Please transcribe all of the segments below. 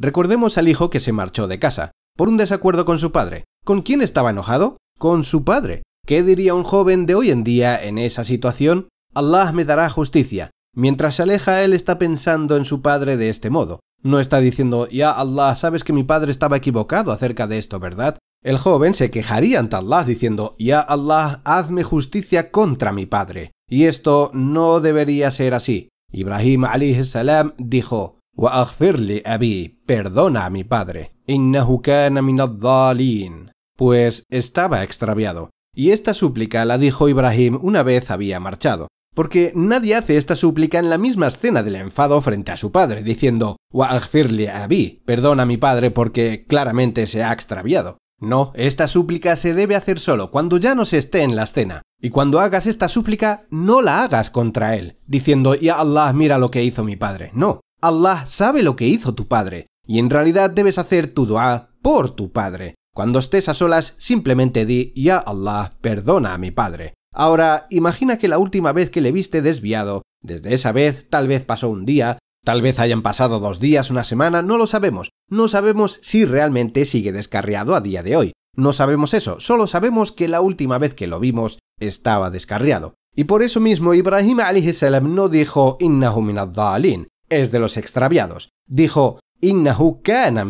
Recordemos al hijo que se marchó de casa, por un desacuerdo con su padre. ¿Con quién estaba enojado? Con su padre. ¿Qué diría un joven de hoy en día en esa situación? Allah me dará justicia. Mientras se aleja, él está pensando en su padre de este modo. No está diciendo, ya Allah, sabes que mi padre estaba equivocado acerca de esto, ¿verdad? El joven se quejaría ante Allah diciendo, ya Allah, hazme justicia contra mi padre. Y esto no debería ser así. Ibrahim a.s. dijo, perdona a mi padre, pues estaba extraviado. Y esta súplica la dijo Ibrahim una vez había marchado, porque nadie hace esta súplica en la misma escena del enfado frente a su padre, diciendo Waqfirli abi, perdona a mi padre porque claramente se ha extraviado. No, esta súplica se debe hacer solo cuando ya no se esté en la escena. Y cuando hagas esta súplica, no la hagas contra él, diciendo Ya Allah, mira lo que hizo mi padre. No, Allah sabe lo que hizo tu padre, y en realidad debes hacer tu dua por tu padre. Cuando estés a solas, simplemente di, Ya Allah, perdona a mi padre. Ahora, imagina que la última vez que le viste desviado, desde esa vez tal vez pasó un día, tal vez hayan pasado dos días, una semana, no lo sabemos. No sabemos si realmente sigue descarriado a día de hoy. No sabemos eso, solo sabemos que la última vez que lo vimos estaba descarriado. Y por eso mismo Ibrahim a.s. no dijo Innahu min es de los extraviados. Dijo, Innahu kana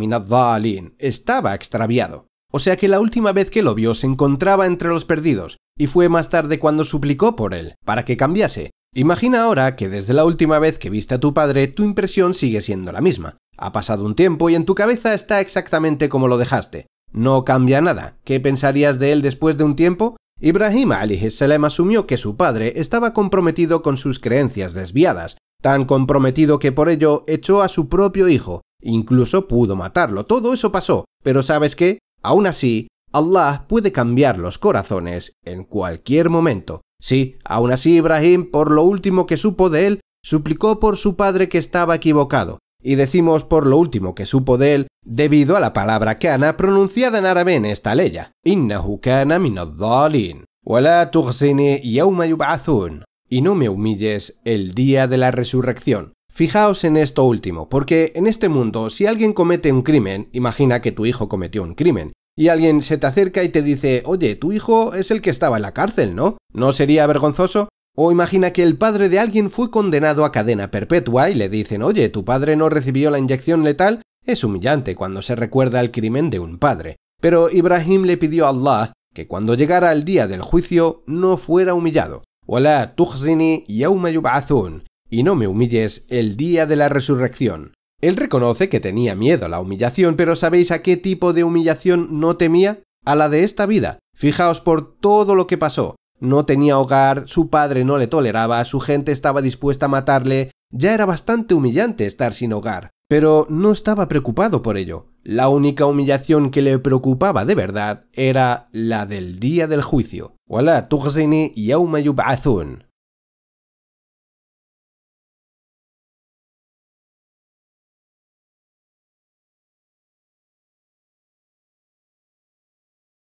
estaba extraviado. O sea que la última vez que lo vio se encontraba entre los perdidos, y fue más tarde cuando suplicó por él, para que cambiase. Imagina ahora que desde la última vez que viste a tu padre, tu impresión sigue siendo la misma. Ha pasado un tiempo y en tu cabeza está exactamente como lo dejaste. No cambia nada. ¿Qué pensarías de él después de un tiempo? Ibrahim asumió que su padre estaba comprometido con sus creencias desviadas tan comprometido que por ello echó a su propio hijo, incluso pudo matarlo, todo eso pasó, pero sabes qué, aún así, Allah puede cambiar los corazones en cualquier momento. Sí, aún así Ibrahim, por lo último que supo de él, suplicó por su padre que estaba equivocado, y decimos por lo último que supo de él, debido a la palabra kana pronunciada en árabe en esta leya, innahu kana min y no me humilles el día de la resurrección. Fijaos en esto último, porque en este mundo, si alguien comete un crimen, imagina que tu hijo cometió un crimen, y alguien se te acerca y te dice, oye, tu hijo es el que estaba en la cárcel, ¿no? ¿No sería vergonzoso? O imagina que el padre de alguien fue condenado a cadena perpetua y le dicen, oye, tu padre no recibió la inyección letal. Es humillante cuando se recuerda el crimen de un padre. Pero Ibrahim le pidió a Allah que cuando llegara el día del juicio no fuera humillado. ولا تخزني يوم يبعثون, y no me humilles el día de la resurrección. Él reconoce que tenía miedo a la humillación, pero ¿sabéis a qué tipo de humillación no temía? A la de esta vida. Fijaos por todo lo que pasó. No tenía hogar, su padre no le toleraba, su gente estaba dispuesta a matarle, ya era bastante humillante estar sin hogar, pero no estaba preocupado por ello. La única humillación que le preocupaba de verdad era la del día del juicio.